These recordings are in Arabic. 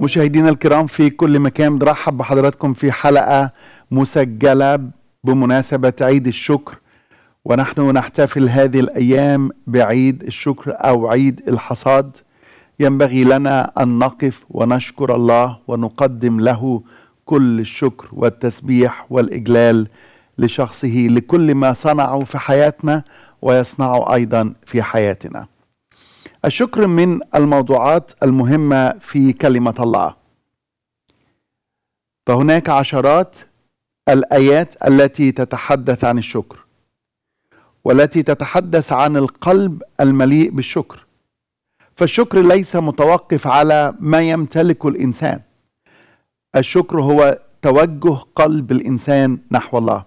مشاهدينا الكرام في كل مكان برحب بحضراتكم في حلقة مسجلة بمناسبة عيد الشكر ونحن نحتفل هذه الأيام بعيد الشكر أو عيد الحصاد ينبغي لنا أن نقف ونشكر الله ونقدم له كل الشكر والتسبيح والإجلال لشخصه لكل ما صنعه في حياتنا ويصنعه أيضا في حياتنا الشكر من الموضوعات المهمة في كلمة الله فهناك عشرات الآيات التي تتحدث عن الشكر والتي تتحدث عن القلب المليء بالشكر فالشكر ليس متوقف على ما يمتلكه الإنسان الشكر هو توجه قلب الإنسان نحو الله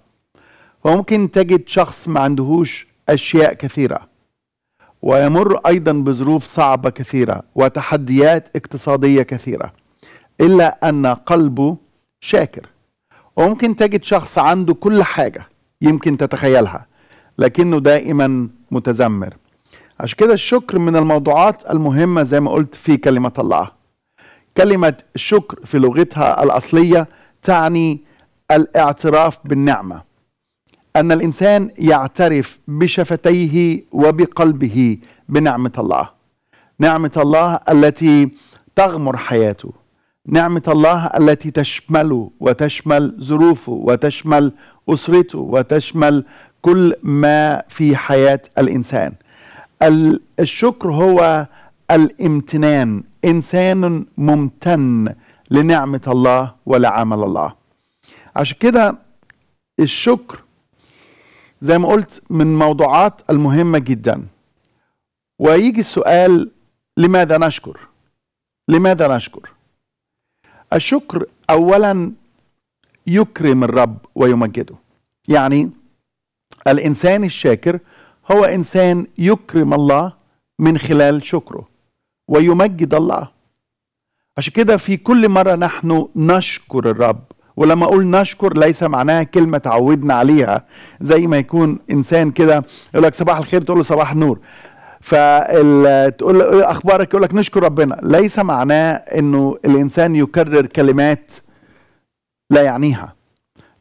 فممكن تجد شخص ما عندهوش أشياء كثيرة ويمر ايضا بظروف صعبه كثيره وتحديات اقتصاديه كثيره الا ان قلبه شاكر وممكن تجد شخص عنده كل حاجه يمكن تتخيلها لكنه دائما متذمر عشان كده الشكر من الموضوعات المهمه زي ما قلت في كلمه الله كلمه الشكر في لغتها الاصليه تعني الاعتراف بالنعمه أن الإنسان يعترف بشفتيه وبقلبه بنعمة الله نعمة الله التي تغمر حياته نعمة الله التي تشمله وتشمل ظروفه وتشمل أسرته وتشمل كل ما في حياة الإنسان الشكر هو الامتنان إنسان ممتن لنعمة الله ولعمل الله عشان كده الشكر زي ما قلت من موضوعات المهمة جدا ويجي السؤال لماذا نشكر لماذا نشكر الشكر أولا يكرم الرب ويمجده يعني الإنسان الشاكر هو إنسان يكرم الله من خلال شكره ويمجد الله عشان كده في كل مرة نحن نشكر الرب ولما اقول نشكر ليس معناها كلمه تعودنا عليها زي ما يكون انسان كده يقول لك صباح الخير تقول له صباح النور فتقول إيه اخبارك يقول لك نشكر ربنا ليس معناه انه الانسان يكرر كلمات لا يعنيها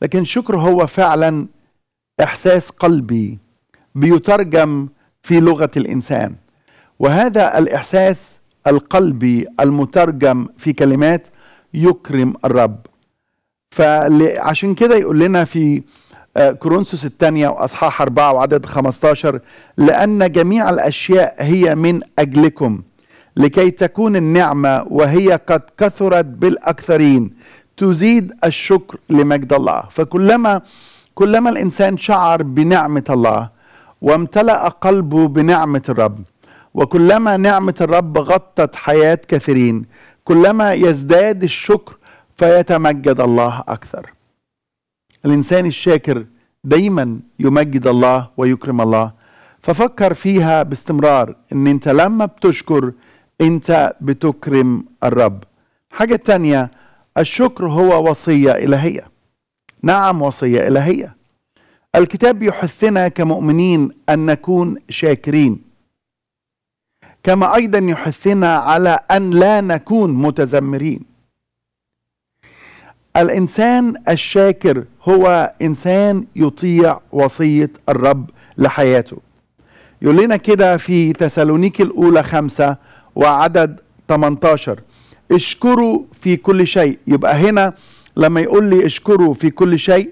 لكن الشكر هو فعلا احساس قلبي بيترجم في لغه الانسان وهذا الاحساس القلبي المترجم في كلمات يكرم الرب فعشان كده يقول لنا في آه، كورنثوس الثانية وأصحاح أربعة وعدد 15 لأن جميع الأشياء هي من أجلكم لكي تكون النعمة وهي قد كثرت بالأكثرين تزيد الشكر لمجد الله فكلما كلما الإنسان شعر بنعمة الله وامتلأ قلبه بنعمة الرب وكلما نعمة الرب غطت حياة كثيرين كلما يزداد الشكر فيتمجد الله اكثر الانسان الشاكر دايما يمجد الله ويكرم الله ففكر فيها باستمرار ان انت لما بتشكر انت بتكرم الرب حاجه تانيه الشكر هو وصيه الهيه نعم وصيه الهيه الكتاب يحثنا كمؤمنين ان نكون شاكرين كما ايضا يحثنا على ان لا نكون متذمرين الانسان الشاكر هو انسان يطيع وصيه الرب لحياته يقول لنا كده في تسالونيك الاولى خمسة وعدد 18 اشكروا في كل شيء يبقى هنا لما يقول لي اشكروا في كل شيء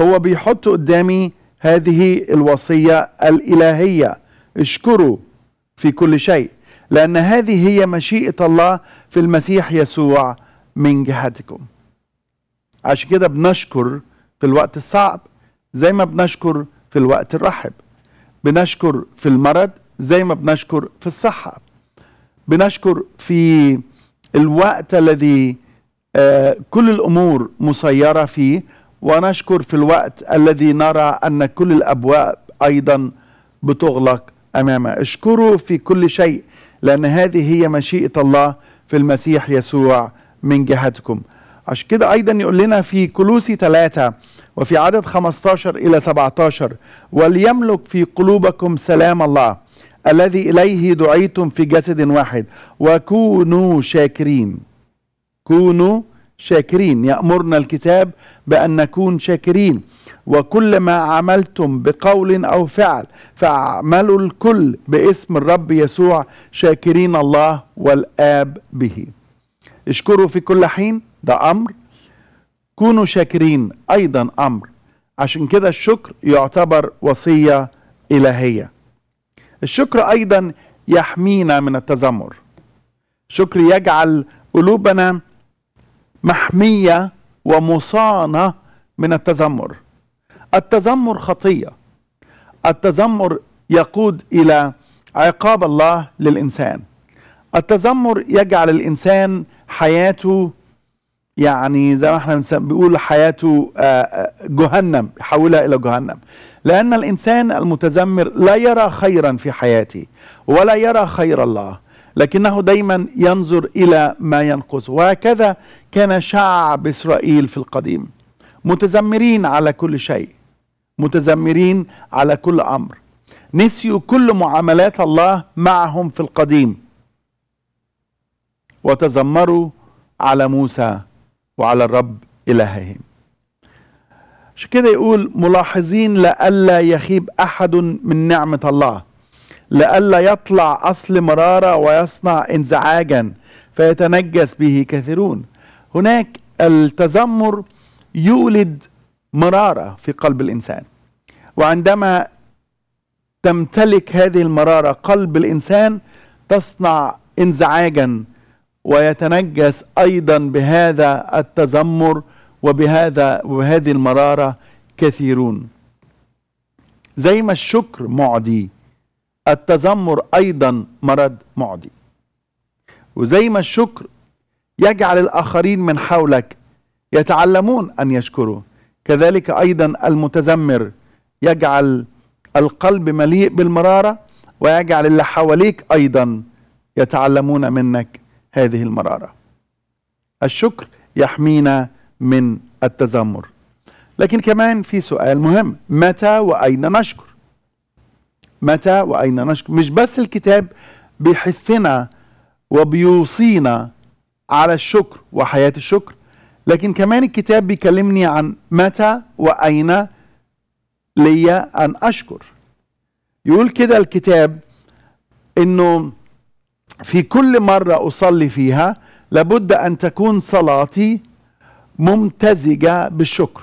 هو بيحط قدامي هذه الوصيه الالهيه اشكروا في كل شيء لان هذه هي مشيئه الله في المسيح يسوع من جهتكم عشان كده بنشكر في الوقت الصعب زي ما بنشكر في الوقت الرحب بنشكر في المرض زي ما بنشكر في الصحة بنشكر في الوقت الذي آه، كل الأمور مسيرة فيه ونشكر في الوقت الذي نرى أن كل الأبواب أيضا بتغلق أمامه اشكروا في كل شيء لأن هذه هي مشيئة الله في المسيح يسوع من جهتكم عشان كده أيضا يقول لنا في كلوسي ثلاثة وفي عدد 15 إلى 17 وليملك في قلوبكم سلام الله الذي إليه دعيتم في جسد واحد وكونوا شاكرين كونوا شاكرين يأمرنا الكتاب بأن نكون شاكرين وكل ما عملتم بقول أو فعل فاعملوا الكل باسم الرب يسوع شاكرين الله والآب به اشكروا في كل حين ده امر كونوا شاكرين ايضا امر عشان كده الشكر يعتبر وصيه الهيه الشكر ايضا يحمينا من التذمر الشكر يجعل قلوبنا محميه ومصانه من التذمر التذمر خطيه التذمر يقود الى عقاب الله للانسان التذمر يجعل الانسان حياته يعني زي ما احنا بيقول حياته آه، آه، جهنم يحولها الى جهنم لان الانسان المتذمر لا يرى خيرا في حياته ولا يرى خير الله لكنه دايما ينظر الى ما ينقصه وهكذا كان شعب اسرائيل في القديم متذمرين على كل شيء متذمرين على كل امر نسيوا كل معاملات الله معهم في القديم وتذمروا على موسى وعلى الرب إلههم عشان كده يقول ملاحظين لئلا يخيب أحد من نعمة الله لئلا يطلع أصل مرارة ويصنع انزعاجا فيتنجس به كثيرون هناك التذمر يولد مرارة في قلب الإنسان وعندما تمتلك هذه المرارة قلب الإنسان تصنع انزعاجا ويتنجس ايضا بهذا التذمر وبهذا وبهذه المراره كثيرون زي ما الشكر معدي التذمر ايضا مرض معدي وزي ما الشكر يجعل الاخرين من حولك يتعلمون ان يشكروا كذلك ايضا المتذمر يجعل القلب مليء بالمراره ويجعل اللي حواليك ايضا يتعلمون منك هذه المراره الشكر يحمينا من التذمر لكن كمان في سؤال مهم متى واين نشكر متى واين نشكر مش بس الكتاب بيحثنا وبيوصينا على الشكر وحياه الشكر لكن كمان الكتاب بيكلمني عن متى واين ليا ان اشكر يقول كده الكتاب انه في كل مرة أصلي فيها لابد أن تكون صلاتي ممتزجة بالشكر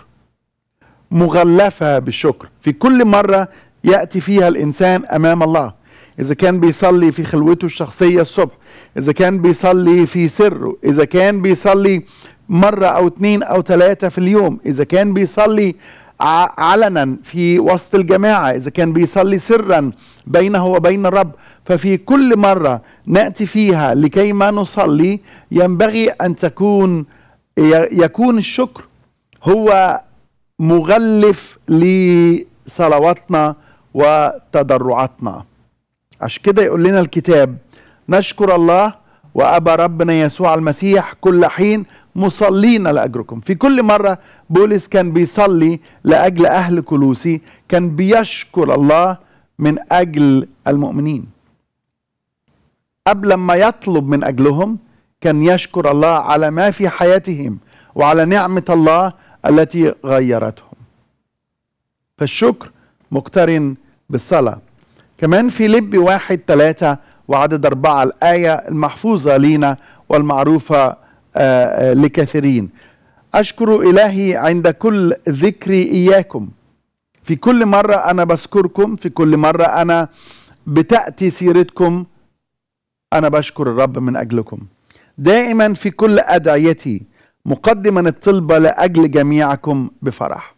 مغلفة بالشكر في كل مرة يأتي فيها الإنسان أمام الله إذا كان بيصلي في خلوته الشخصية الصبح إذا كان بيصلي في سره إذا كان بيصلي مرة أو اتنين أو ثلاثة في اليوم إذا كان بيصلي علنا في وسط الجماعة إذا كان بيصلي سرا بينه وبين الرب ففي كل مرة نأتي فيها لكي ما نصلي ينبغي أن تكون يكون الشكر هو مغلف لصلواتنا وتضرعاتنا عشان كده يقول لنا الكتاب نشكر الله وابا ربنا يسوع المسيح كل حين مصلين لاجركم في كل مره بولس كان بيصلي لاجل اهل كلوسي كان بيشكر الله من اجل المؤمنين قبل ما يطلب من اجلهم كان يشكر الله على ما في حياتهم وعلى نعمه الله التي غيرتهم فالشكر مقترن بالصلاه كمان في لب واحد ثلاثة وعدد أربعة الآية المحفوظة لينا والمعروفة آه، آه، لكثيرين أشكر إلهي عند كل ذكر إياكم في كل مرة أنا بذكركم في كل مرة أنا بتأتي سيرتكم أنا بشكر الرب من أجلكم دائما في كل أدعيتي مقدما الطلبة لأجل جميعكم بفرح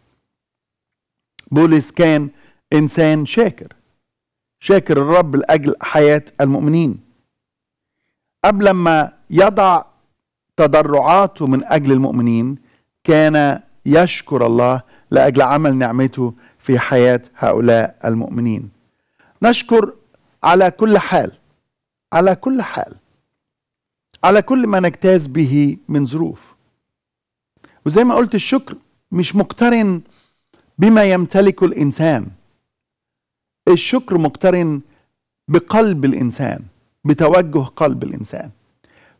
بولس كان إنسان شاكر شاكر الرب لأجل حياة المؤمنين قبل ما يضع تضرعاته من أجل المؤمنين كان يشكر الله لأجل عمل نعمته في حياة هؤلاء المؤمنين نشكر على كل حال على كل حال على كل ما نجتاز به من ظروف وزي ما قلت الشكر مش مقترن بما يمتلكه الانسان الشكر مقترن بقلب الانسان بتوجه قلب الانسان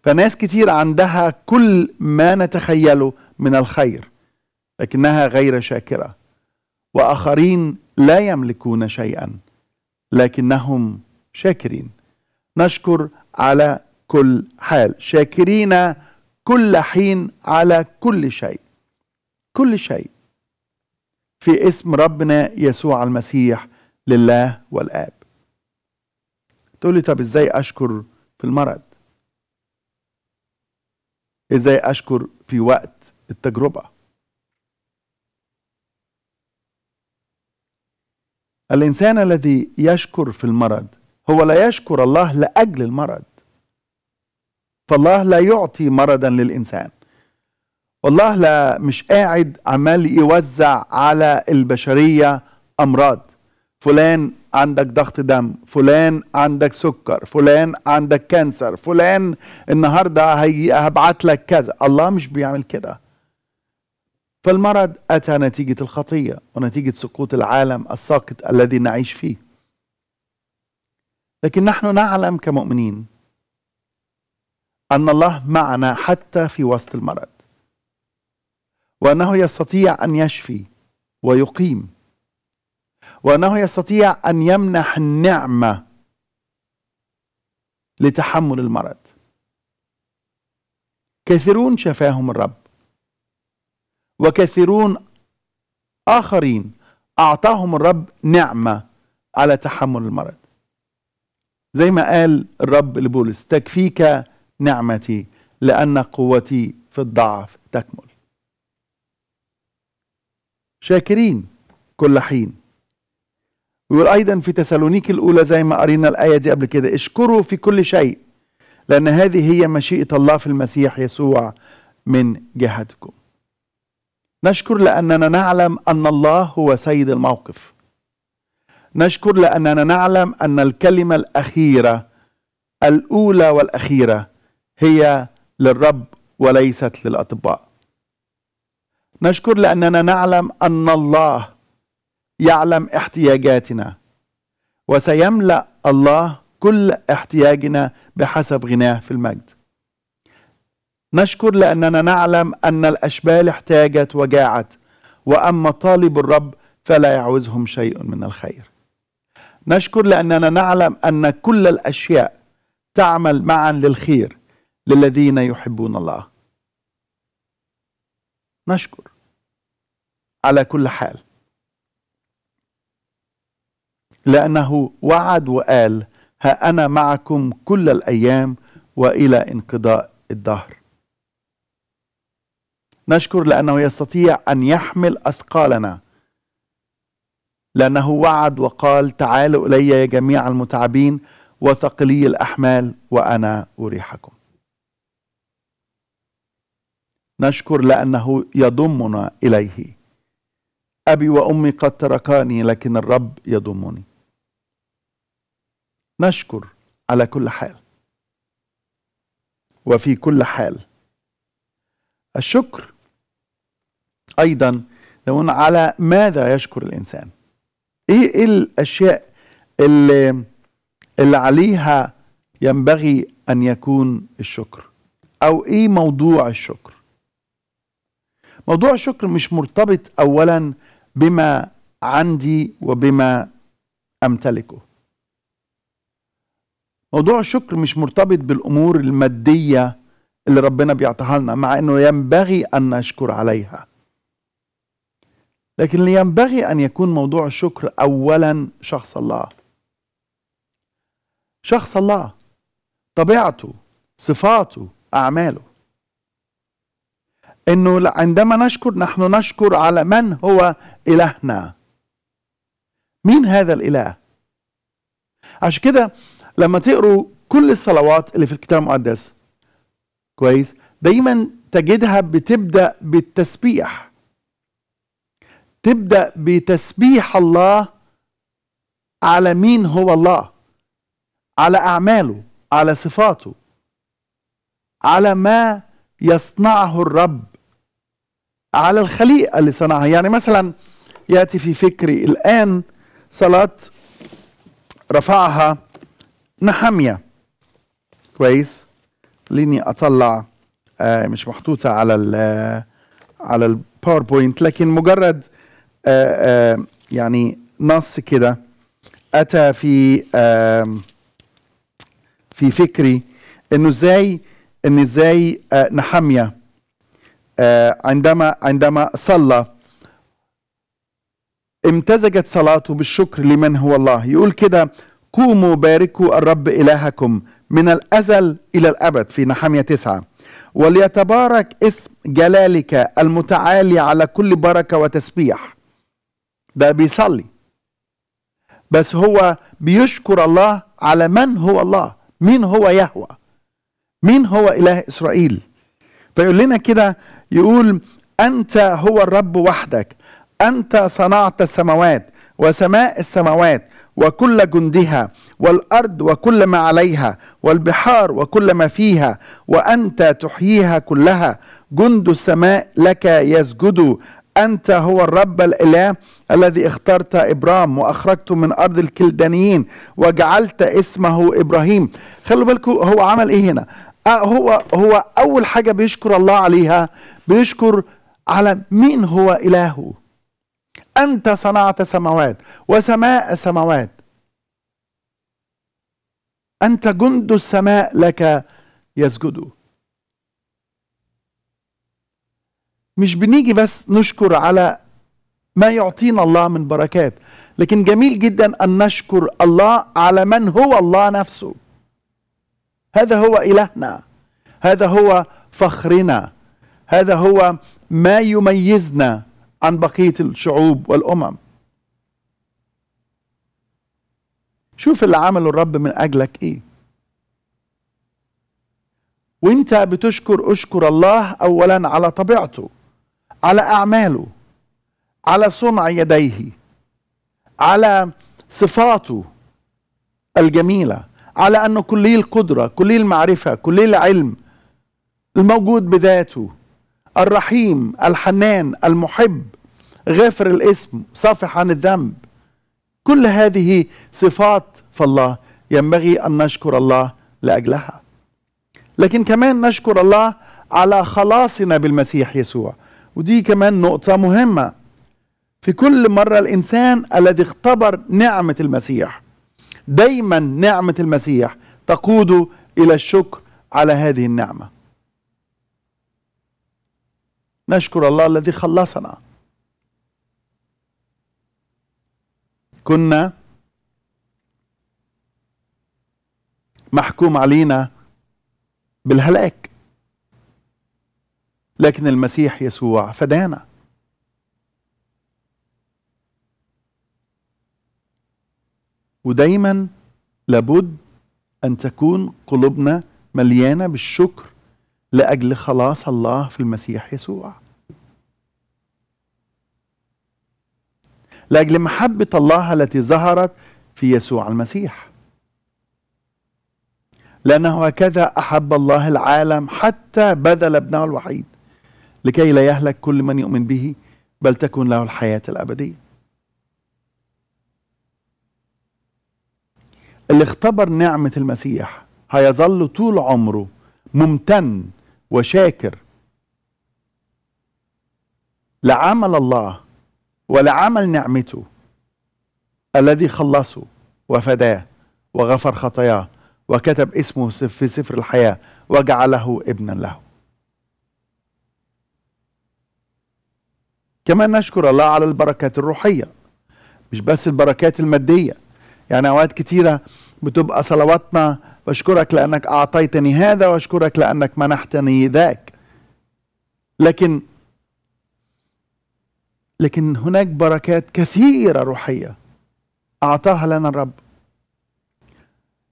فناس كتير عندها كل ما نتخيله من الخير لكنها غير شاكره واخرين لا يملكون شيئا لكنهم شاكرين نشكر على كل حال شاكرين كل حين على كل شيء كل شيء في اسم ربنا يسوع المسيح لله والاب تقول لي طب ازاي اشكر في المرض ازاي اشكر في وقت التجربه الانسان الذي يشكر في المرض هو لا يشكر الله لاجل المرض فالله لا يعطي مرضا للانسان والله لا مش قاعد عمال يوزع على البشريه امراض فلان عندك ضغط دم فلان عندك سكر فلان عندك كانسر فلان النهاردة هبعت لك كذا الله مش بيعمل كده فالمرض أتى نتيجة الخطية ونتيجة سقوط العالم الساقط الذي نعيش فيه لكن نحن نعلم كمؤمنين أن الله معنا حتى في وسط المرض وأنه يستطيع أن يشفي ويقيم وأنه يستطيع أن يمنح النعمة لتحمل المرض كثيرون شفاهم الرب وكثيرون آخرين أعطاهم الرب نعمة على تحمل المرض زي ما قال الرب لبولس تكفيك نعمتي لأن قوتي في الضعف تكمل شاكرين كل حين ويقول أيضا في تسالونيك الأولى زي ما قرينا الآية دي قبل كده اشكروا في كل شيء لأن هذه هي مشيئة الله في المسيح يسوع من جهتكم نشكر لأننا نعلم أن الله هو سيد الموقف نشكر لأننا نعلم أن الكلمة الأخيرة الأولى والأخيرة هي للرب وليست للأطباء نشكر لأننا نعلم أن الله يعلم احتياجاتنا وسيملا الله كل احتياجنا بحسب غناه في المجد نشكر لاننا نعلم ان الاشبال احتاجت وجاعت واما طالب الرب فلا يعوزهم شيء من الخير نشكر لاننا نعلم ان كل الاشياء تعمل معا للخير للذين يحبون الله نشكر على كل حال لأنه وعد وقال ها أنا معكم كل الأيام وإلى انقضاء الدهر نشكر لأنه يستطيع أن يحمل أثقالنا لأنه وعد وقال تعالوا إلي يا جميع المتعبين وثقلي الأحمال وأنا أريحكم نشكر لأنه يضمنا إليه أبي وأمي قد تركاني لكن الرب يضمني نشكر على كل حال وفي كل حال الشكر ايضا لو على ماذا يشكر الانسان إيه, ايه الاشياء اللي, اللي عليها ينبغي ان يكون الشكر او ايه موضوع الشكر موضوع الشكر مش مرتبط اولا بما عندي وبما امتلكه موضوع الشكر مش مرتبط بالامور الماديه اللي ربنا بيعطيها لنا مع انه ينبغي ان نشكر عليها لكن ينبغي ان يكون موضوع الشكر اولا شخص الله شخص الله طبيعته صفاته اعماله انه عندما نشكر نحن نشكر على من هو الهنا مين هذا الاله عشان كده لما تقروا كل الصلوات اللي في الكتاب المقدس كويس دايما تجدها بتبدا بالتسبيح تبدا بتسبيح الله على مين هو الله على اعماله على صفاته على ما يصنعه الرب على الخليقه اللي صنعها يعني مثلا ياتي في فكري الان صلاه رفعها نحمية كويس خليني اطلع آه مش محطوطة على ال آه، على الباوربوينت لكن مجرد آه آه يعني نص كده اتى في في فكري انه ازاي ان ازاي آه، نحمية آه، عندما عندما صلى امتزجت صلاته بالشكر لمن هو الله يقول كده قوموا باركوا الرب إلهكم من الأزل إلى الأبد في نحمية تسعة وليتبارك اسم جلالك المتعالي على كل بركة وتسبيح ده بيصلي بس هو بيشكر الله على من هو الله مين هو يهوى مين هو إله إسرائيل فيقول لنا كده يقول أنت هو الرب وحدك أنت صنعت السماوات وسماء السماوات وكل جندها والارض وكل ما عليها والبحار وكل ما فيها وانت تحييها كلها جند السماء لك يسجد انت هو الرب الاله الذي اخترت ابرام واخرجته من ارض الكلدانيين وجعلت اسمه ابراهيم خلوا بالكم هو عمل ايه هنا آه هو هو اول حاجه بيشكر الله عليها بيشكر على مين هو الهه أنت صنعت سماوات وسماء سماوات أنت جند السماء لك يسجدوا مش بنيجي بس نشكر على ما يعطينا الله من بركات لكن جميل جدا أن نشكر الله على من هو الله نفسه هذا هو إلهنا هذا هو فخرنا هذا هو ما يميزنا عن بقية الشعوب والأمم شوف اللي عمله الرب من أجلك إيه وانت بتشكر اشكر الله اولا على طبيعته على اعماله على صنع يديه على صفاته الجميله على انه كلي القدره كلي المعرفه كلي العلم الموجود بذاته الرحيم الحنان المحب غافر الاسم صافح عن الذنب كل هذه صفات فالله ينبغي ان نشكر الله لاجلها لكن كمان نشكر الله على خلاصنا بالمسيح يسوع ودي كمان نقطه مهمه في كل مره الانسان الذي اختبر نعمه المسيح دايما نعمه المسيح تقوده الى الشكر على هذه النعمه نشكر الله الذي خلصنا كنا محكوم علينا بالهلاك لكن المسيح يسوع فدانا ودايما لابد ان تكون قلوبنا مليانه بالشكر لاجل خلاص الله في المسيح يسوع لاجل محبه الله التي ظهرت في يسوع المسيح لانه هكذا احب الله العالم حتى بذل ابنه الوحيد لكي لا يهلك كل من يؤمن به بل تكون له الحياه الابديه اللي اختبر نعمه المسيح هيظل طول عمره ممتن وشاكر لعمل الله ولعمل نعمته الذي خلصه وفداه وغفر خطاياه وكتب اسمه في سفر الحياة وجعله ابنا له كمان نشكر الله على البركات الروحية مش بس البركات المادية يعني أوقات كتيرة بتبقى صلواتنا واشكرك لانك اعطيتني هذا واشكرك لانك منحتني ذاك لكن لكن هناك بركات كثيره روحيه اعطاها لنا الرب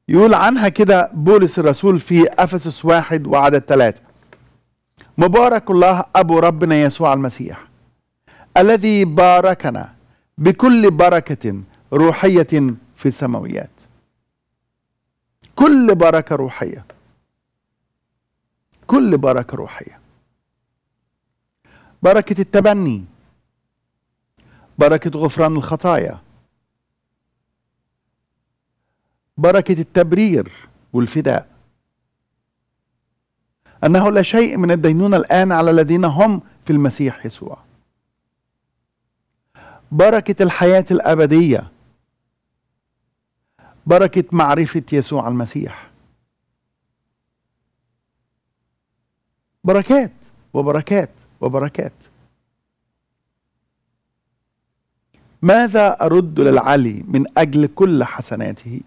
يقول عنها كده بولس الرسول في افسس واحد وعدد ثلاثه مبارك الله ابو ربنا يسوع المسيح الذي باركنا بكل بركه روحيه في السماويات كل بركة روحية كل بركة روحية بركة التبني بركة غفران الخطايا بركة التبرير والفداء أنه لا شيء من الدينونة الآن على الذين هم في المسيح يسوع بركة الحياة الأبدية بركة معرفة يسوع المسيح بركات وبركات وبركات ماذا أرد للعلي من أجل كل حسناته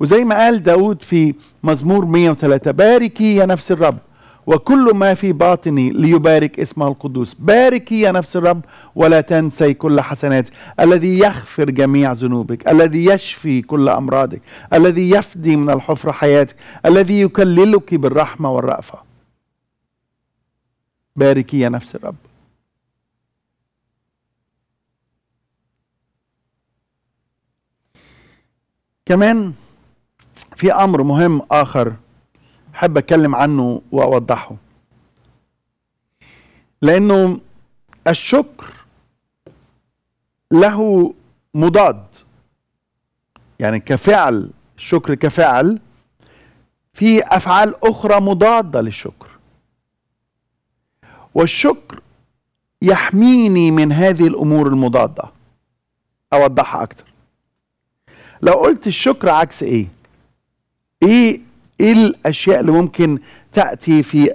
وزي ما قال داود في مزمور 103 باركي يا نفس الرب وكل ما في باطني ليبارك اسمه القدوس باركي يا نفس الرب ولا تنسي كل حسناتك الذي يغفر جميع ذنوبك الذي يشفي كل أمراضك الذي يفدي من الحفرة حياتك الذي يكللك بالرحمة والرأفة باركي يا نفس الرب كمان في أمر مهم آخر حابب اتكلم عنه واوضحه لانه الشكر له مضاد يعني كفعل الشكر كفعل في افعال اخرى مضاده للشكر والشكر يحميني من هذه الامور المضاده اوضحها اكتر لو قلت الشكر عكس ايه ايه ايه الاشياء اللي ممكن تاتي في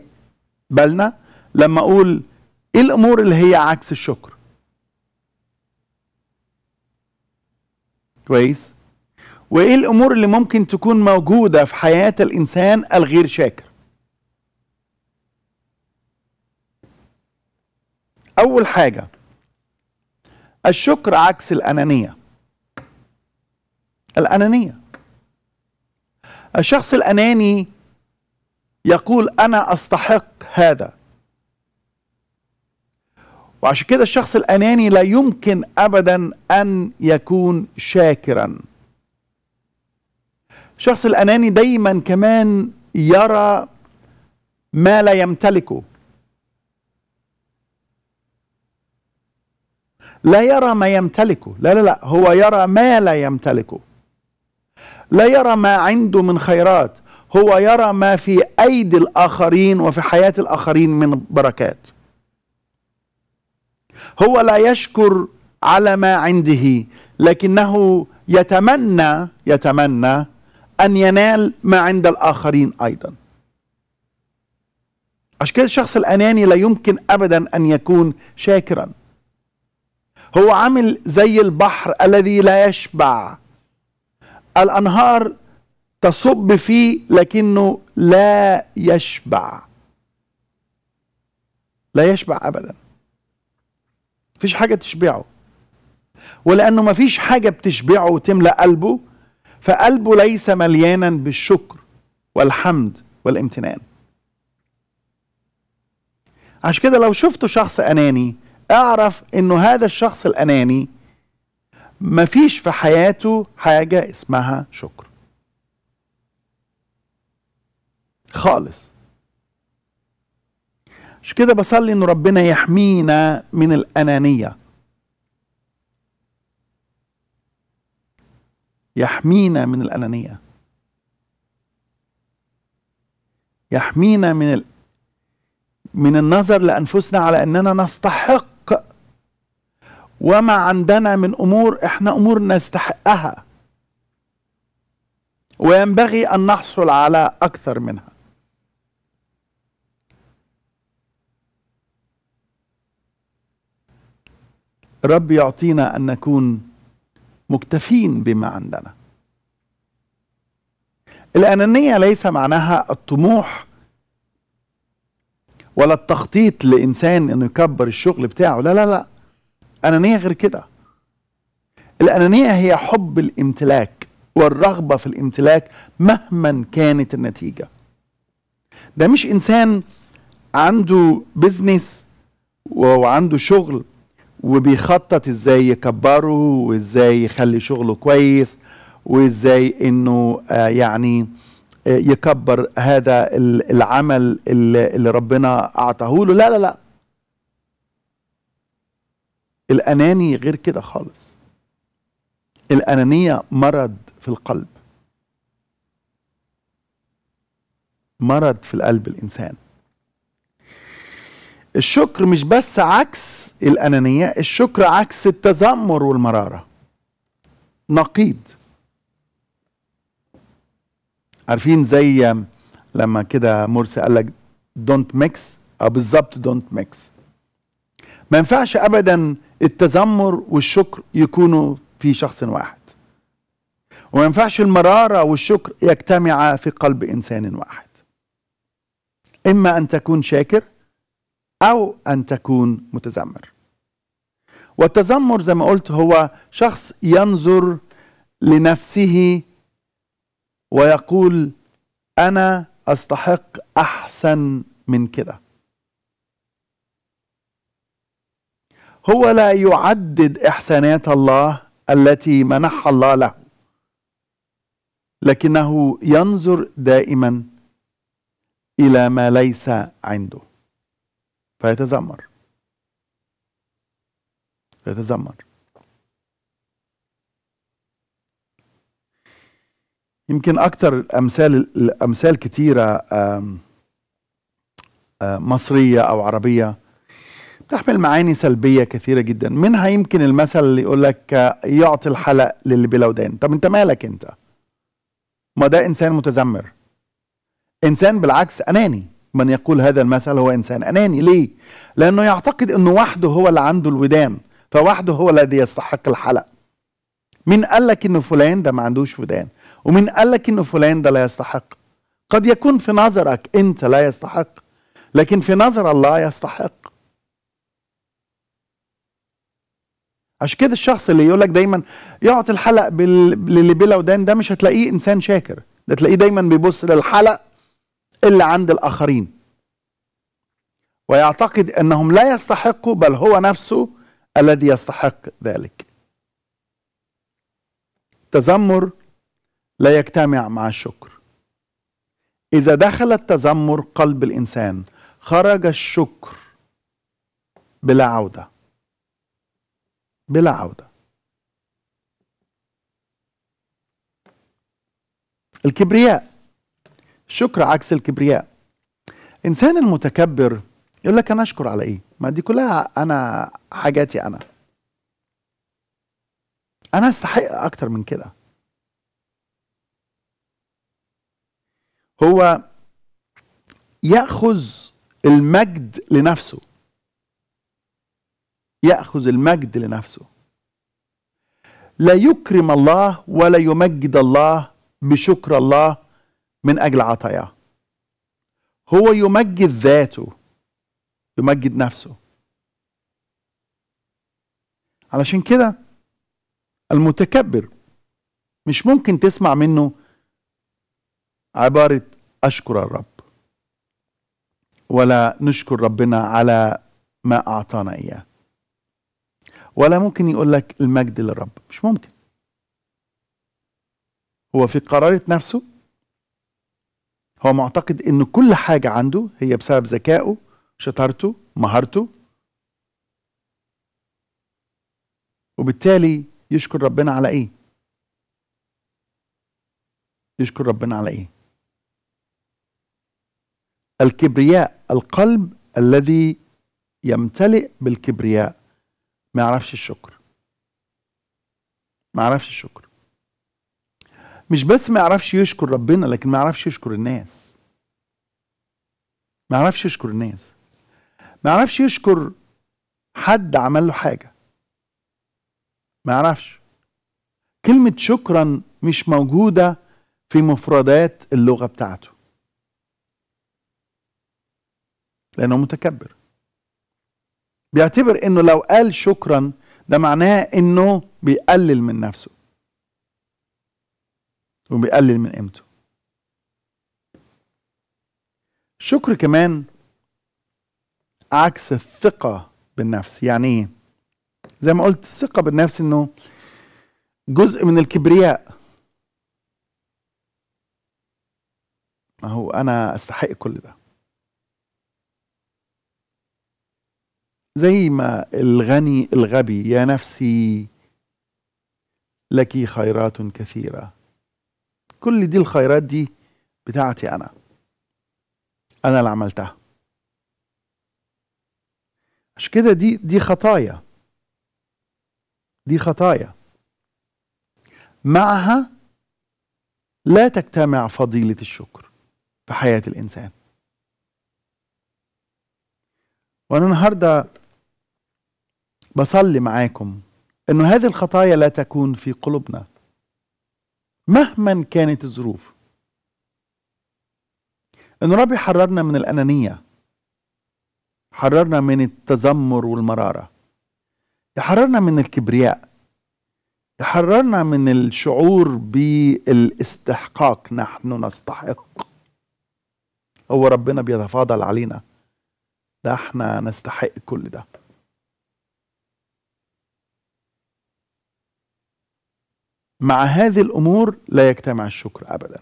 بالنا لما اقول ايه الامور اللي هي عكس الشكر كويس وايه الامور اللي ممكن تكون موجوده في حياه الانسان الغير شاكر اول حاجه الشكر عكس الانانيه الانانيه الشخص الاناني يقول انا استحق هذا وعشان كده الشخص الاناني لا يمكن ابدا ان يكون شاكرا الشخص الاناني دايما كمان يرى ما لا يمتلكه لا يرى ما يمتلكه لا لا لا هو يرى ما لا يمتلكه لا يرى ما عنده من خيرات هو يرى ما في ايدي الاخرين وفي حياه الاخرين من بركات هو لا يشكر على ما عنده لكنه يتمنى يتمنى ان ينال ما عند الاخرين ايضا عشان كده الشخص الاناني لا يمكن ابدا ان يكون شاكرا هو عامل زي البحر الذي لا يشبع الأنهار تصب فيه لكنه لا يشبع لا يشبع أبدا مفيش حاجة تشبعه ولأنه مفيش حاجة بتشبعه وتملأ قلبه فقلبه ليس مليانا بالشكر والحمد والامتنان عشان كده لو شفت شخص أناني اعرف انه هذا الشخص الأناني مفيش في حياته حاجة اسمها شكر خالص مش كده بصلي ان ربنا يحمينا من الانانيه يحمينا من الانانيه يحمينا من ال... من النظر لانفسنا على اننا نستحق وما عندنا من امور احنا امور نستحقها وينبغي ان نحصل على اكثر منها رب يعطينا ان نكون مكتفين بما عندنا الانانيه ليس معناها الطموح ولا التخطيط لانسان انه يكبر الشغل بتاعه لا لا لا أنانية غير كده الأنانية هي حب الامتلاك والرغبة في الامتلاك مهما كانت النتيجة ده مش إنسان عنده بزنس وعنده شغل وبيخطط ازاي يكبره وازاي يخلي شغله كويس وازاي انه آه، يعني آه، يكبر هذا العمل اللي ربنا اعطاه له لا لا لا الاناني غير كده خالص الانانيه مرض في القلب مرض في القلب الانسان الشكر مش بس عكس الانانيه الشكر عكس التذمر والمراره نقيض عارفين زي لما كده مرسي قال لك دونت ميكس اه بالظبط دونت ميكس ما ينفعش ابدا التذمر والشكر يكونوا في شخص واحد وما ينفعش المرارة والشكر يجتمعا في قلب إنسان واحد إما أن تكون شاكر أو أن تكون متذمر والتذمر زي ما قلت هو شخص ينظر لنفسه ويقول أنا أستحق أحسن من كده هو لا يعدد إحسانات الله التي منحها الله له لكنه ينظر دائما إلى ما ليس عنده فيتذمر فيتذمر يمكن أكثر الأمثال الأمثال كثيره مصرية أو عربية تحمل معاني سلبية كثيرة جدا منها يمكن المثل اللي يقول لك يعطي الحلق للي بلا ودان طب انت مالك انت ما ده انسان متذمر انسان بالعكس اناني من يقول هذا المثل هو انسان اناني ليه لانه يعتقد انه وحده هو اللي عنده الودان فوحده هو الذي يستحق الحلق مين قال لك ان فلان ده ما عندوش ودان ومين قال لك ان فلان ده لا يستحق قد يكون في نظرك انت لا يستحق لكن في نظر الله يستحق عشان كده الشخص اللي يقول لك دايما يعطي الحلق للي بلا ودان ده مش هتلاقيه انسان شاكر ده تلاقيه دايما بيبص للحلق اللي عند الاخرين ويعتقد انهم لا يستحقوا بل هو نفسه الذي يستحق ذلك تذمر لا يجتمع مع الشكر اذا دخل التذمر قلب الانسان خرج الشكر بلا عوده بلا عودة الكبرياء شكر عكس الكبرياء إنسان المتكبر يقول لك أنا أشكر على إيه ما دي كلها أنا حاجاتي أنا أنا أستحق أكتر من كده هو يأخذ المجد لنفسه ياخذ المجد لنفسه لا يكرم الله ولا يمجد الله بشكر الله من اجل عطاياه هو يمجد ذاته يمجد نفسه علشان كده المتكبر مش ممكن تسمع منه عبارة أشكر الرب ولا نشكر ربنا على ما أعطانا إياه ولا ممكن يقول لك المجد للرب مش ممكن هو في قرارة نفسه هو معتقد ان كل حاجة عنده هي بسبب ذكائه شطارته مهارته وبالتالي يشكر ربنا على ايه يشكر ربنا على ايه الكبرياء القلب الذي يمتلئ بالكبرياء ما يعرفش الشكر ما يعرفش الشكر مش بس ما يعرفش يشكر ربنا لكن ما يعرفش يشكر الناس ما يعرفش يشكر الناس ما يعرفش يشكر حد عمل له حاجه ما يعرفش كلمه شكرا مش موجوده في مفردات اللغه بتاعته لانه متكبر بيعتبر انه لو قال شكرا ده معناه انه بيقلل من نفسه وبيقلل من قيمته الشكر كمان عكس الثقة بالنفس يعني ايه زي ما قلت الثقة بالنفس انه جزء من الكبرياء ما هو انا استحق كل ده زي ما الغني الغبي يا نفسي لك خيرات كثيرة كل دي الخيرات دي بتاعتي أنا أنا اللي عملتها عشان كده دي دي خطايا دي خطايا معها لا تجتمع فضيلة الشكر في حياة الإنسان وأنا النهارده بصلي معاكم انه هذه الخطايا لا تكون في قلوبنا مهما كانت الظروف انه ربي حررنا من الانانيه حررنا من التذمر والمراره يحررنا من الكبرياء يحررنا من الشعور بالاستحقاق نحن نستحق هو ربنا بيتفاضل علينا ده احنا نستحق كل ده مع هذه الامور لا يجتمع الشكر ابدا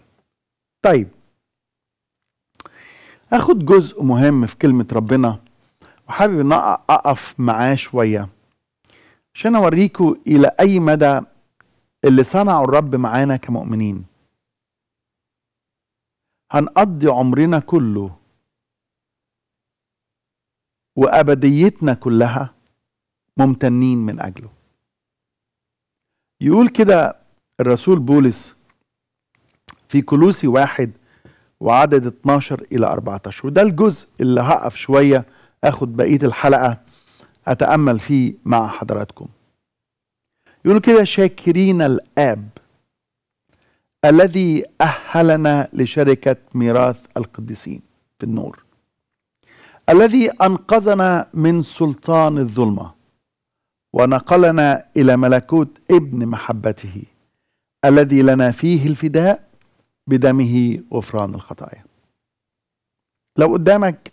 طيب اخد جزء مهم في كلمه ربنا وحابب ان اقف معاه شويه عشان اوريكم الى اي مدى اللي صنعه الرب معانا كمؤمنين هنقضي عمرنا كله وابديتنا كلها ممتنين من اجله يقول كده الرسول بولس في كلوسي واحد وعدد 12 إلى 14 وده الجزء اللي هقف شوية أخد بقية الحلقة أتأمل فيه مع حضراتكم يقول كده شاكرين الآب الذي أهلنا لشركة ميراث القديسين في النور الذي أنقذنا من سلطان الظلمة ونقلنا إلى ملكوت ابن محبته الذي لنا فيه الفداء بدمه غفران الخطايا لو قدامك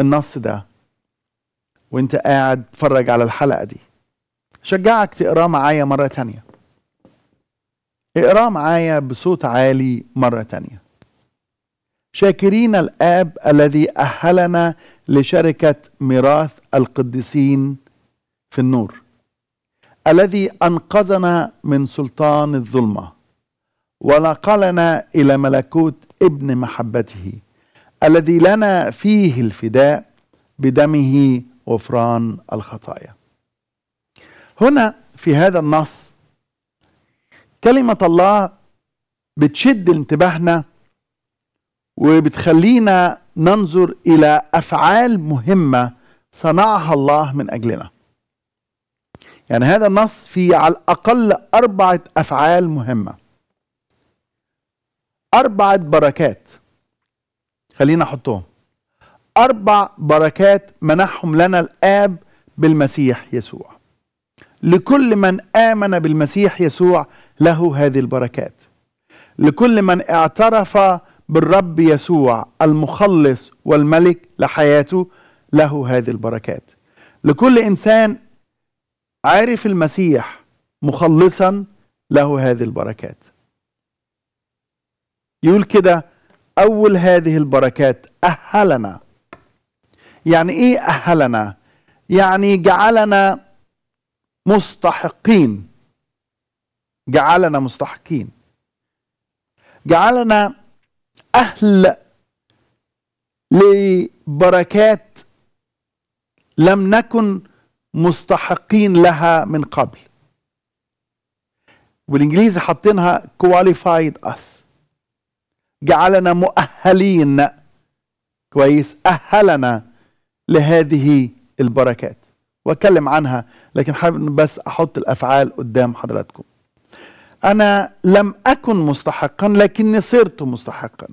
النص ده وانت قاعد تفرج على الحلقه دي شجعك تقراه معايا مره تانية اقراه معايا بصوت عالي مره تانية شاكرين الاب الذي اهلنا لشركه ميراث القديسين في النور الذي انقذنا من سلطان الظلمه ونقلنا الى ملكوت ابن محبته الذي لنا فيه الفداء بدمه غفران الخطايا هنا في هذا النص كلمه الله بتشد انتباهنا وبتخلينا ننظر الى افعال مهمه صنعها الله من اجلنا يعني هذا النص فيه على الأقل أربعة أفعال مهمة أربعة بركات خلينا أحطهم أربع بركات منحهم لنا الآب بالمسيح يسوع لكل من آمن بالمسيح يسوع له هذه البركات لكل من اعترف بالرب يسوع المخلص والملك لحياته له هذه البركات لكل إنسان عارف المسيح مخلصا له هذه البركات يقول كده أول هذه البركات أهلنا يعني إيه أهلنا يعني جعلنا مستحقين جعلنا مستحقين جعلنا أهل لبركات لم نكن مستحقين لها من قبل والانجليزي حاطينها qualified us جعلنا مؤهلين كويس اهلنا لهذه البركات واتكلم عنها لكن حابب بس احط الافعال قدام حضراتكم انا لم اكن مستحقا لكني صرت مستحقا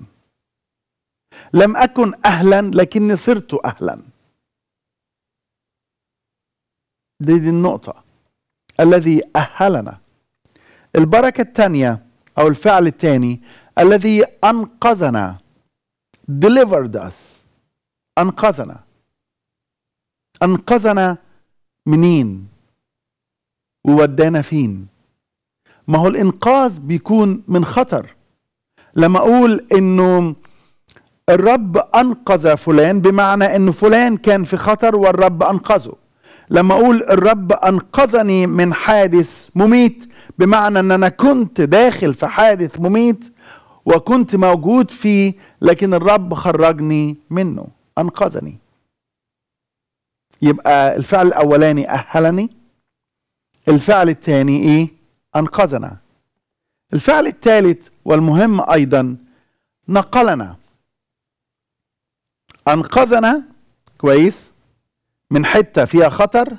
لم اكن اهلا لكني صرت اهلا دي, دي النقطة الذي أهلنا البركة الثانية أو الفعل الثاني الذي أنقذنا delivered us أنقذنا أنقذنا منين وودانا فين ما هو الإنقاذ بيكون من خطر لما أقول إنه الرب أنقذ فلان بمعنى انه فلان كان في خطر والرب أنقذه لما اقول الرب انقذني من حادث مميت بمعنى ان انا كنت داخل في حادث مميت وكنت موجود فيه لكن الرب خرجني منه انقذني يبقى الفعل الاولاني اهلني الفعل الثاني ايه انقذنا الفعل الثالث والمهم ايضا نقلنا انقذنا كويس من حته فيها خطر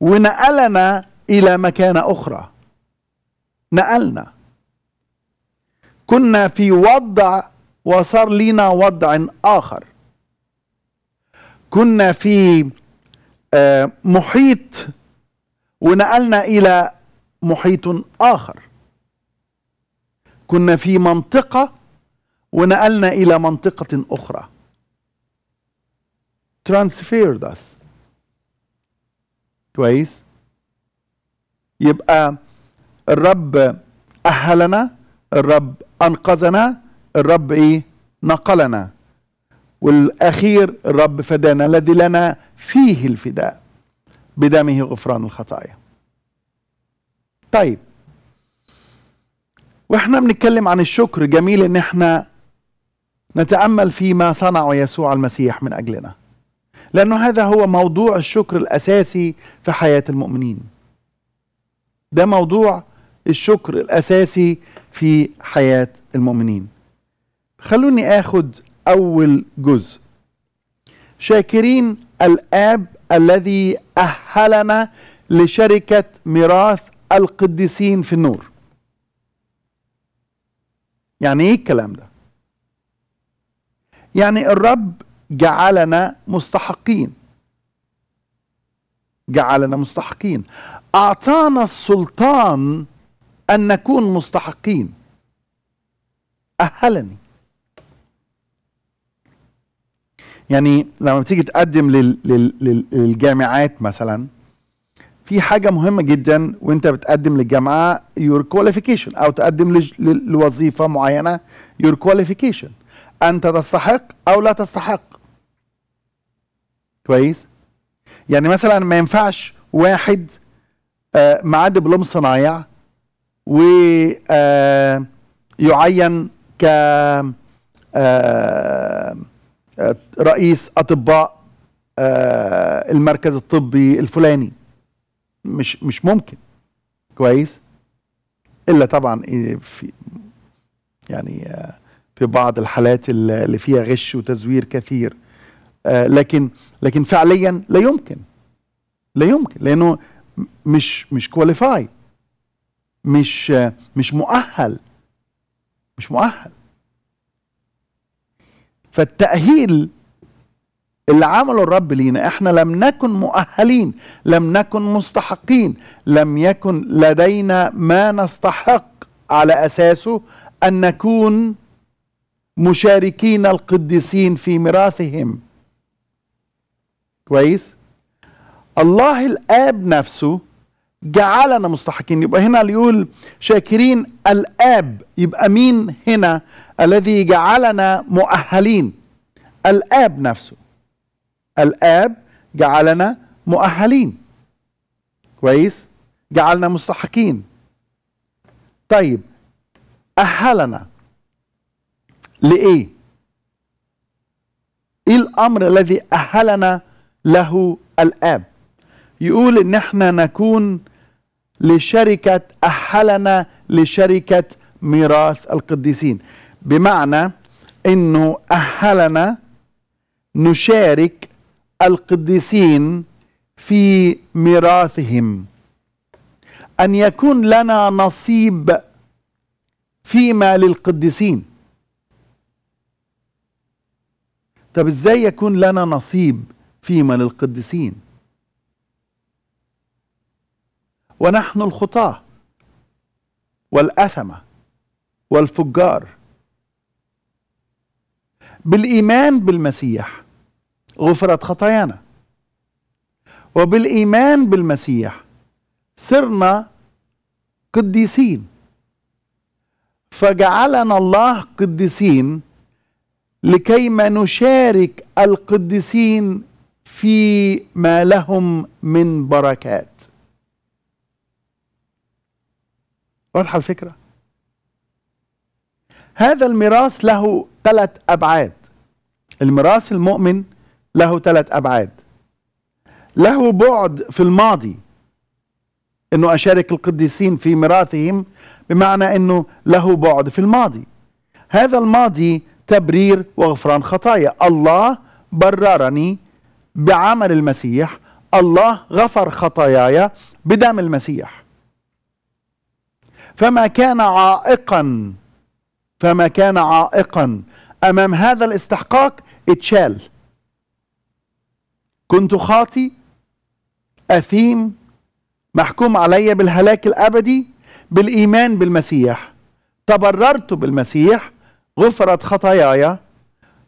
ونقلنا الى مكان اخرى نقلنا كنا في وضع وصار لنا وضع اخر كنا في آه، محيط ونقلنا الى محيط اخر كنا في منطقه ونقلنا الى منطقه اخرى transferred us كويس يبقى الرب أهلنا الرب أنقذنا الرب إيه نقلنا والأخير الرب فدانا الذي لنا فيه الفداء بدمه غفران الخطايا طيب واحنا بنتكلم عن الشكر جميل ان احنا نتامل فيما صنعه يسوع المسيح من اجلنا لأنه هذا هو موضوع الشكر الأساسي في حياة المؤمنين ده موضوع الشكر الأساسي في حياة المؤمنين خلوني أخذ أول جزء شاكرين الآب الذي أهلنا لشركة ميراث القديسين في النور يعني ايه الكلام ده يعني الرب جعلنا مستحقين جعلنا مستحقين اعطانا السلطان ان نكون مستحقين اهلني يعني لما بتيجي تقدم للجامعات مثلا في حاجة مهمة جدا وانت بتقدم للجامعة your qualification او تقدم لوظيفة معينة your qualification انت تستحق او لا تستحق كويس يعني مثلا ما ينفعش واحد آه معاه دبلوم صنايع ويعين آه، ك آه، رئيس اطباء آه، المركز الطبي الفلاني مش مش ممكن كويس الا طبعا إيه، في يعني في بعض الحالات اللي فيها غش وتزوير كثير آه، لكن لكن فعليا لا يمكن لا يمكن لانه مش مش كواليفاي مش آه، مش مؤهل مش مؤهل فالتأهيل اللي عمله الرب لينا احنا لم نكن مؤهلين لم نكن مستحقين لم يكن لدينا ما نستحق على اساسه ان نكون مشاركين القديسين في ميراثهم كويس الله الاب نفسه جعلنا مستحقين يبقى هنا اللي يقول شاكرين الاب يبقى مين هنا الذي جعلنا مؤهلين الاب نفسه الاب جعلنا مؤهلين كويس جعلنا مستحقين طيب اهلنا لايه ايه الامر الذي اهلنا له الآب يقول إن احنا نكون لشركة أحلنا لشركة ميراث القديسين بمعنى إنه أحلنا نشارك القديسين في ميراثهم أن يكون لنا نصيب فيما للقديسين طب ازاي يكون لنا نصيب فيما للقديسين ونحن الخطاه والأثمة والفجار بالإيمان بالمسيح غفرت خطايانا وبالإيمان بالمسيح صرنا قديسين فجعلنا الله قديسين لكيما نشارك القديسين فيما لهم من بركات واضحه الفكره هذا الميراث له ثلاث ابعاد الميراث المؤمن له ثلاث ابعاد له بعد في الماضي انه اشارك القديسين في ميراثهم بمعنى انه له بعد في الماضي هذا الماضي تبرير وغفران خطايا الله بررني بعمل المسيح الله غفر خطاياي بدم المسيح فما كان عائقا فما كان عائقا امام هذا الاستحقاق اتشال كنت خاطي اثيم محكوم علي بالهلاك الابدي بالايمان بالمسيح تبررت بالمسيح غفرت خطاياي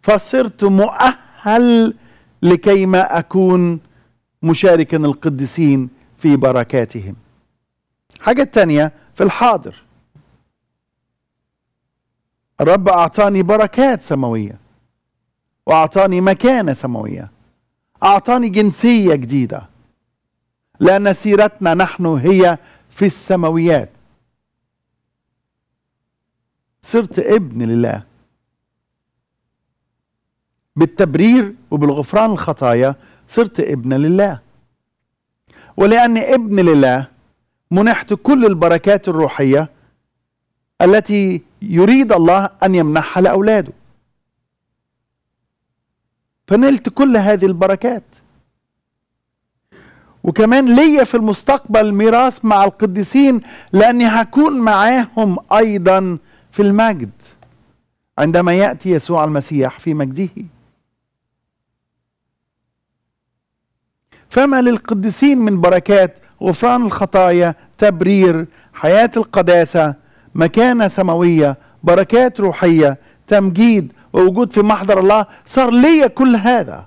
فصرت مؤهل لكيما أكون مشاركا القديسين في بركاتهم حاجة تانية في الحاضر الرب أعطاني بركات سماوية وأعطاني مكانة سماوية أعطاني جنسية جديدة لأن سيرتنا نحن هي في السماويات صرت ابن لله بالتبرير وبالغفران الخطايا صرت ابن لله ولاني ابن لله منحت كل البركات الروحيه التي يريد الله ان يمنحها لاولاده فنلت كل هذه البركات وكمان ليا في المستقبل ميراث مع القديسين لاني هكون معاهم ايضا في المجد عندما ياتي يسوع المسيح في مجده فما للقديسين من بركات غفران الخطايا تبرير حياة القداسة مكانة سماوية بركات روحية تمجيد ووجود في محضر الله صار ليا كل هذا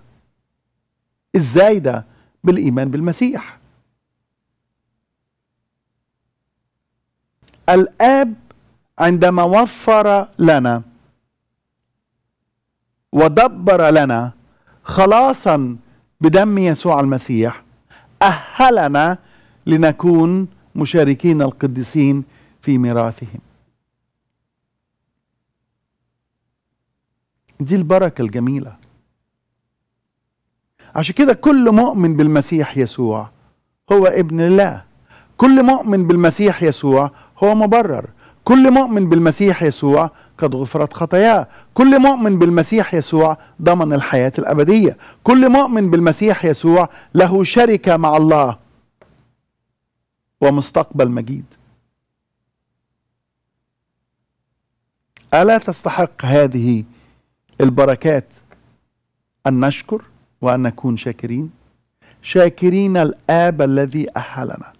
ازاي ده بالإيمان بالمسيح الآب عندما وفر لنا ودبر لنا خلاصا بدم يسوع المسيح أهلنا لنكون مشاركين القديسين في ميراثهم دي البركة الجميلة عشان كده كل مؤمن بالمسيح يسوع هو ابن الله كل مؤمن بالمسيح يسوع هو مبرر كل مؤمن بالمسيح يسوع قد غفرت خطاياه كل مؤمن بالمسيح يسوع ضمن الحياة الأبدية كل مؤمن بالمسيح يسوع له شركة مع الله ومستقبل مجيد ألا تستحق هذه البركات أن نشكر وأن نكون شاكرين شاكرين الآب الذي أحلنا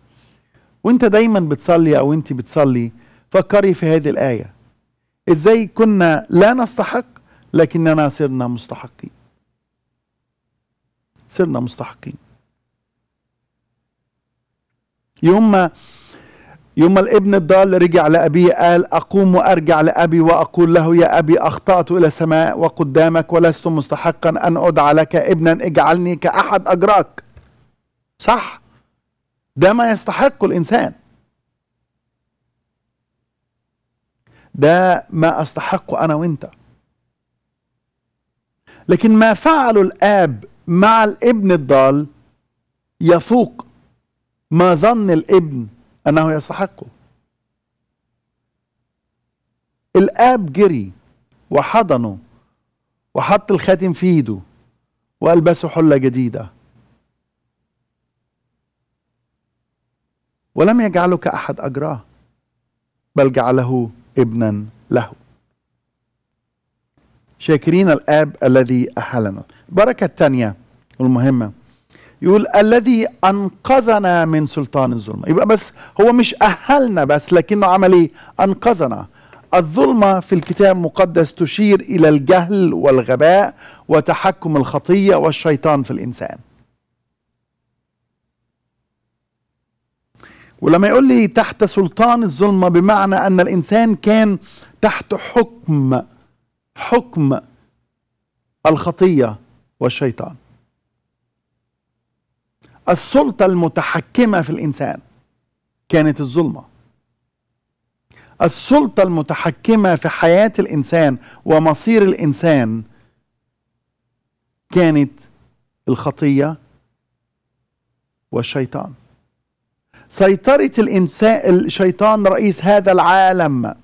وانت دايما بتصلي أو انت بتصلي فكري في هذه الآية ازاي كنا لا نستحق لكننا صرنا مستحقين صرنا مستحقين يوم ما يوم الابن الضال رجع لأبيه قال أقوم وأرجع لأبي وأقول له يا أبي أخطأت إلى السماء وقدامك ولست مستحقا أن أدعى لك ابنا اجعلني كأحد أجراك صح ده ما يستحق الإنسان ده ما أستحقه أنا وأنت لكن ما فعله الآب مع الابن الضال يفوق ما ظن الابن أنه يستحقه الآب جري وحضنه وحط الخاتم في ايده وألبسه حلة جديدة ولم يجعله كأحد أجراه بل جعله ابنا له شاكرين الآب الذي أحلنا البركة الثانية والمهمة يقول الذي أنقذنا من سلطان الظلمة يبقى بس هو مش أهلنا بس لكنه عمل إيه أنقذنا الظلمة في الكتاب المقدس تشير إلى الجهل والغباء وتحكم الخطية والشيطان في الإنسان ولما يقول لي تحت سلطان الظلمة بمعنى أن الإنسان كان تحت حكم حكم الخطية والشيطان السلطة المتحكمة في الإنسان كانت الظلمة السلطة المتحكمة في حياة الإنسان ومصير الإنسان كانت الخطية والشيطان سيطرة الإنسان الشيطان رئيس هذا العالم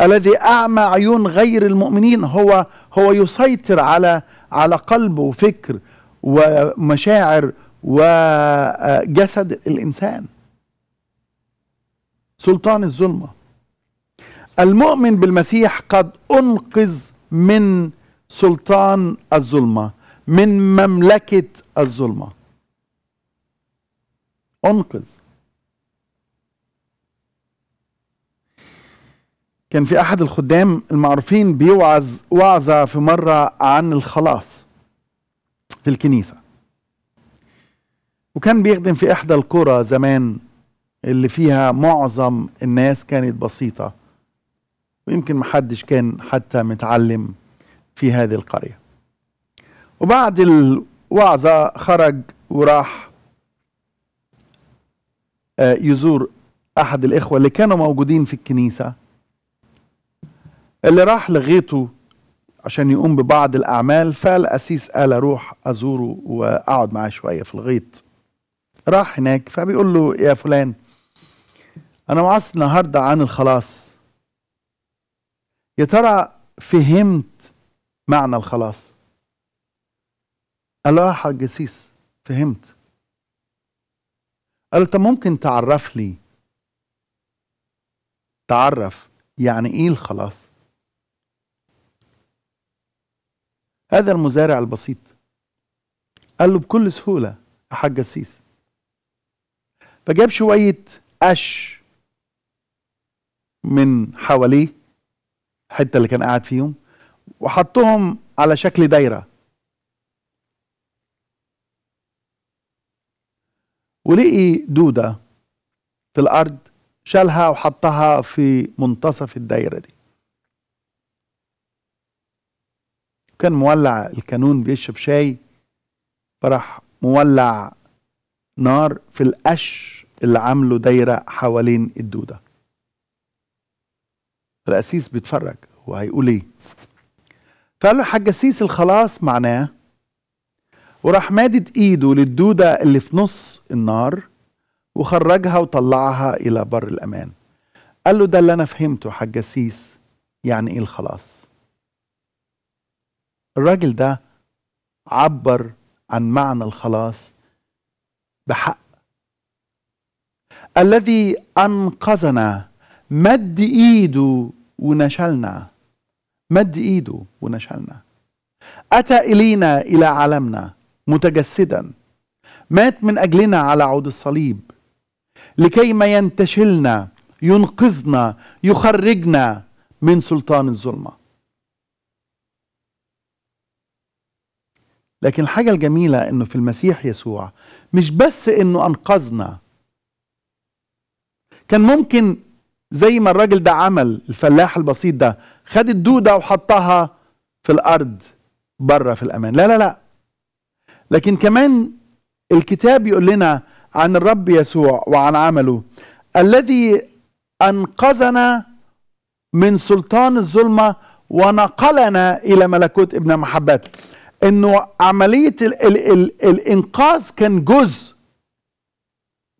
الذي أعمى عيون غير المؤمنين هو هو يسيطر على على قلب وفكر ومشاعر وجسد الإنسان سلطان الظلمة المؤمن بالمسيح قد أنقذ من سلطان الظلمة من مملكة الظلمة أنقذ كان في احد الخدام المعروفين بيوعظ وعظه في مره عن الخلاص في الكنيسه وكان بيخدم في احدى القرى زمان اللي فيها معظم الناس كانت بسيطه ويمكن محدش كان حتى متعلم في هذه القريه وبعد الوعظه خرج وراح آه، يزور احد الاخوه اللي كانوا موجودين في الكنيسه اللي راح لغيته عشان يقوم ببعض الأعمال فالاسيس قال أروح أزوره وأقعد معاه شوية في الغيط راح هناك فبيقول له يا فلان أنا وعصت النهاردة عن الخلاص يا ترى فهمت معنى الخلاص قال له يا آه حاج قسيس فهمت قال طب ممكن تعرف لي تعرف يعني ايه الخلاص هذا المزارع البسيط قال له بكل سهولة يا حاج قسيس فجاب شوية قش من حواليه الحتة اللي كان قاعد فيهم وحطهم على شكل دايرة ولقي دودة في الأرض شالها وحطها في منتصف الدايرة دي كان مولع الكانون بيشرب شاي فراح مولع نار في القش اللي عامله دايره حوالين الدوده القسيس بيتفرج وهيقول ايه فقال له حاج سيس الخلاص معناه وراح مادد ايده للدوده اللي في نص النار وخرجها وطلعها الى بر الامان قال له ده اللي انا فهمته حاج سيس يعني ايه الخلاص الراجل ده عبر عن معنى الخلاص بحق الذي انقذنا مد ايده ونشلنا مد ايده ونشلنا اتى الينا الى عالمنا متجسدا مات من اجلنا على عود الصليب لكي ما ينتشلنا ينقذنا يخرجنا من سلطان الظلمه لكن الحاجة الجميلة انه في المسيح يسوع مش بس انه انقذنا كان ممكن زي ما الراجل ده عمل الفلاح البسيط ده خد الدودة وحطها في الأرض بره في الأمان لا لا لا لكن كمان الكتاب يقول لنا عن الرب يسوع وعن عمله الذي أنقذنا من سلطان الظلمة ونقلنا إلى ملكوت ابن محبته انه عمليه ال ال الـ الانقاذ كان جزء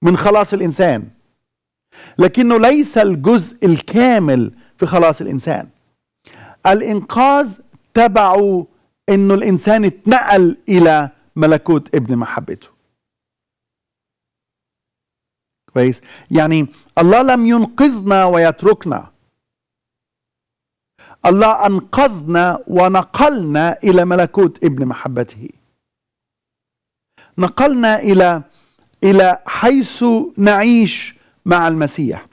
من خلاص الانسان لكنه ليس الجزء الكامل في خلاص الانسان الانقاذ تبعه انه الانسان اتنقل الى ملكوت ابن محبته كويس يعني الله لم ينقذنا ويتركنا الله أنقذنا ونقلنا إلى ملكوت ابن محبته نقلنا إلى إلى حيث نعيش مع المسيح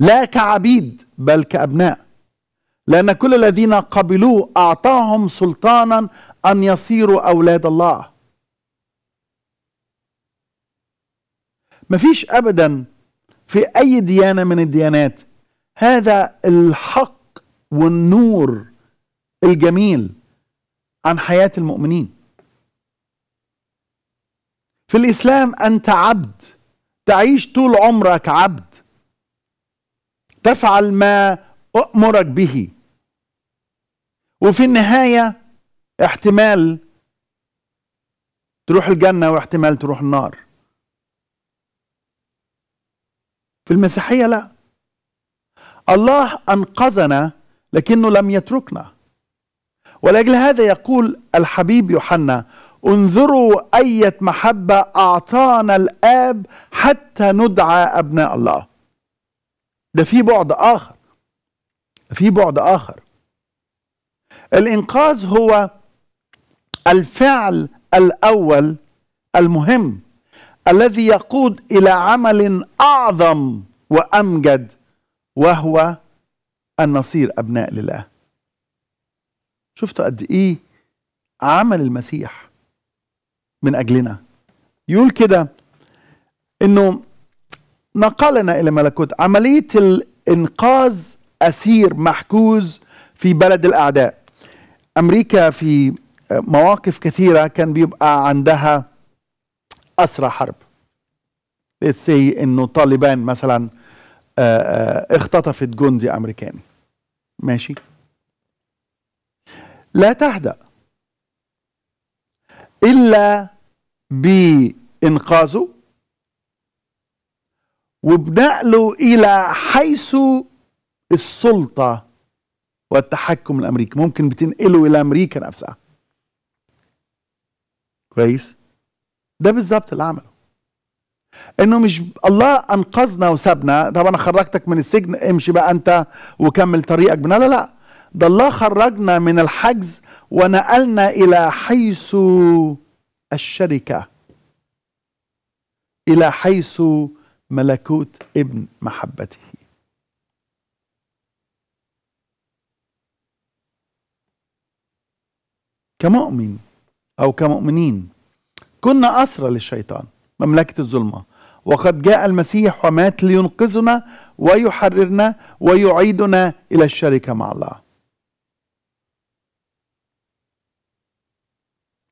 لا كعبيد بل كأبناء لأن كل الذين قبلوه أعطاهم سلطانا أن يصيروا أولاد الله مفيش أبدا في أي ديانة من الديانات هذا الحق والنور الجميل عن حياة المؤمنين في الإسلام أنت عبد تعيش طول عمرك عبد تفعل ما أؤمرك به وفي النهاية احتمال تروح الجنة واحتمال تروح النار في المسيحية لا الله أنقذنا لكنه لم يتركنا ولاجل هذا يقول الحبيب يوحنا انظروا أية محبة أعطانا الآب حتى ندعى أبناء الله ده في بعد آخر في بعد آخر الإنقاذ هو الفعل الأول المهم الذي يقود إلى عمل أعظم وأمجد وهو أن نصير أبناء لله شفتوا قد إيه عمل المسيح من أجلنا يقول كده أنه نقلنا إلى ملكوت عملية الإنقاذ أسير محجوز في بلد الأعداء أمريكا في مواقف كثيرة كان بيبقى عندها أسرى حرب let's say انه طالبان مثلا آه، آه، اختطفت جندي امريكاني ماشي لا تهدأ إلا بإنقاذه وبنقله إلى حيث السلطة والتحكم الأمريكي ممكن بتنقله إلى أمريكا نفسها كويس ده بالظبط اللي عمله انه مش الله انقذنا وسابنا طب انا خرجتك من السجن امشي بقى انت وكمل طريقك بنا لا لا ده الله خرجنا من الحجز ونقلنا الى حيث الشركه الى حيث ملكوت ابن محبته كمؤمن او كمؤمنين كنا اسرى للشيطان مملكة الظلمة وقد جاء المسيح ومات لينقذنا ويحررنا ويعيدنا إلى الشركة مع الله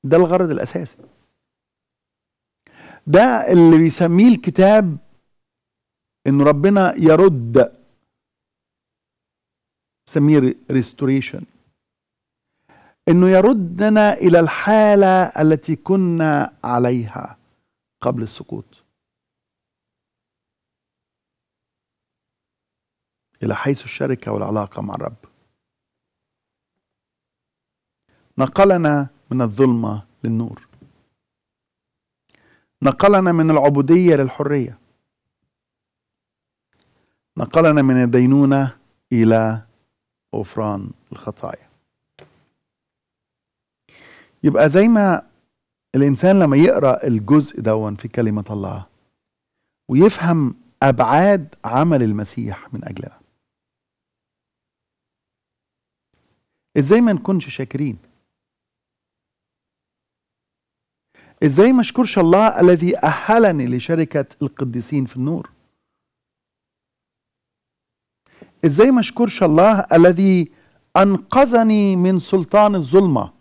ده الغرض الأساسي ده اللي بيسميه الكتاب ان ربنا يرد سميه ريستوريشن انه يردنا الى الحاله التي كنا عليها قبل السقوط إلى حيث الشركة والعلاقة مع الرب نقلنا من الظلمة للنور نقلنا من العبودية للحرية نقلنا من الدينونة إلى غفران الخطايا يبقى زي ما الإنسان لما يقرأ الجزء دون في كلمة الله ويفهم أبعاد عمل المسيح من أجلنا إزاي ما نكونش شاكرين إزاي ما أشكرش الله الذي أهلني لشركة القديسين في النور إزاي ما أشكرش الله الذي أنقذني من سلطان الظلمه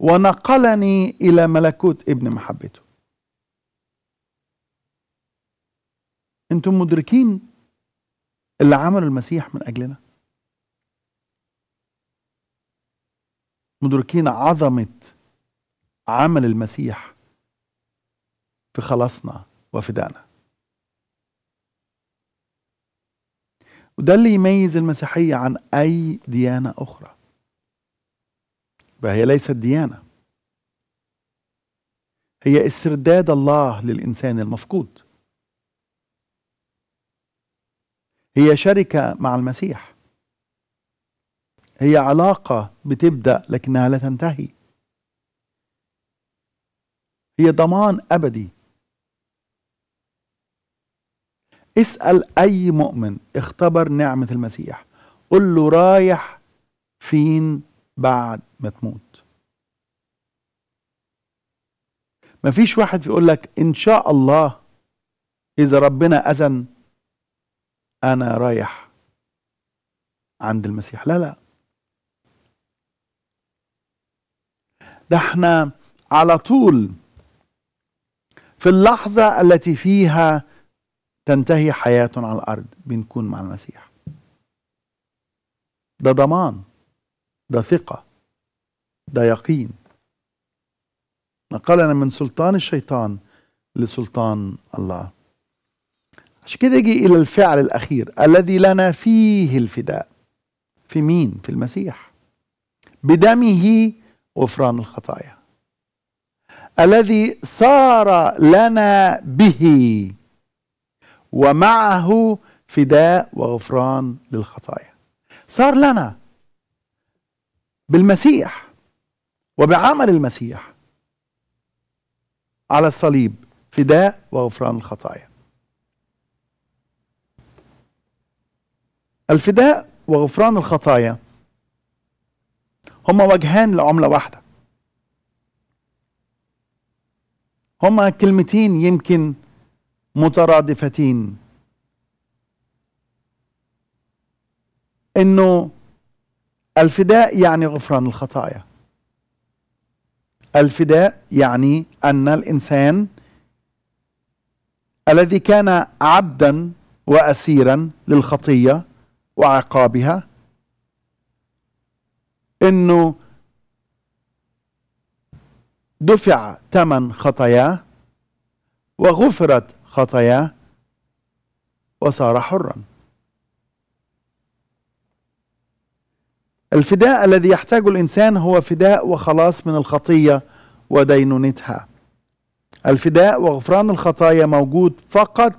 ونقلني إلى ملكوت ابن محبته أنتم مدركين اللي عمله المسيح من أجلنا مدركين عظمة عمل المسيح في خلاصنا وفدائنا وده اللي يميز المسيحية عن أي ديانة أخرى فهي ليست ديانه هي استرداد الله للانسان المفقود هي شركه مع المسيح هي علاقه بتبدا لكنها لا تنتهي هي ضمان ابدي اسال اي مؤمن اختبر نعمه المسيح قل له رايح فين بعد ما تموت ما فيش واحد يقول لك ان شاء الله اذا ربنا اذن انا رايح عند المسيح لا لا ده احنا على طول في اللحظة التي فيها تنتهي حياتنا على الأرض بنكون مع المسيح ده ضمان ده ثقة ده يقين نقلنا من سلطان الشيطان لسلطان الله عشان كده يجي إلى الفعل الأخير الذي لنا فيه الفداء في مين؟ في المسيح بدمه غفران الخطايا الذي صار لنا به ومعه فداء وغفران للخطايا صار لنا بالمسيح وبعمل المسيح على الصليب فداء وغفران الخطايا الفداء وغفران الخطايا هما وجهان لعملة واحدة هما كلمتين يمكن مترادفتين انه الفداء يعني غفران الخطايا الفداء يعني أن الإنسان الذي كان عبدا وأسيرا للخطية وعقابها أنه دفع ثمن خطاياه وغفرت خطاياه وصار حرا الفداء الذي يحتاجه الانسان هو فداء وخلاص من الخطيه ودينونتها الفداء وغفران الخطايا موجود فقط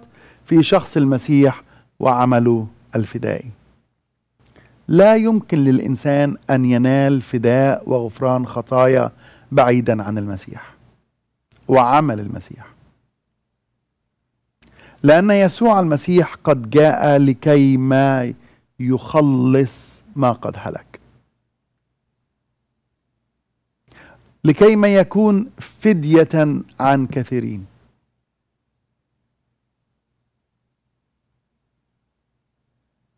في شخص المسيح وعمله الفدائي لا يمكن للانسان ان ينال فداء وغفران خطايا بعيدا عن المسيح وعمل المسيح لان يسوع المسيح قد جاء لكي ما يخلص ما قد هلك لكي ما يكون فدية عن كثيرين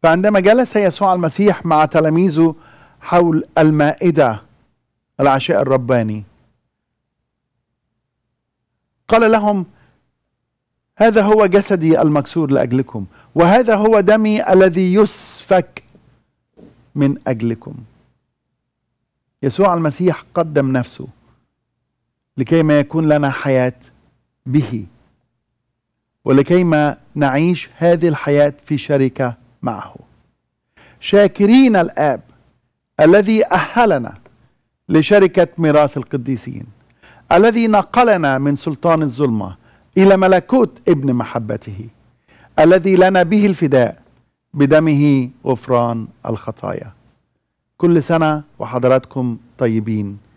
فعندما جلس يسوع المسيح مع تلاميذه حول المائدة العشاء الرباني قال لهم هذا هو جسدي المكسور لأجلكم وهذا هو دمي الذي يسفك من أجلكم يسوع المسيح قدم نفسه لكي ما يكون لنا حياة به ولكي ما نعيش هذه الحياة في شركة معه شاكرين الآب الذي أهلنا لشركة ميراث القديسين الذي نقلنا من سلطان الظلمة إلى ملكوت ابن محبته الذي لنا به الفداء بدمه غفران الخطايا كل سنة وحضراتكم طيبين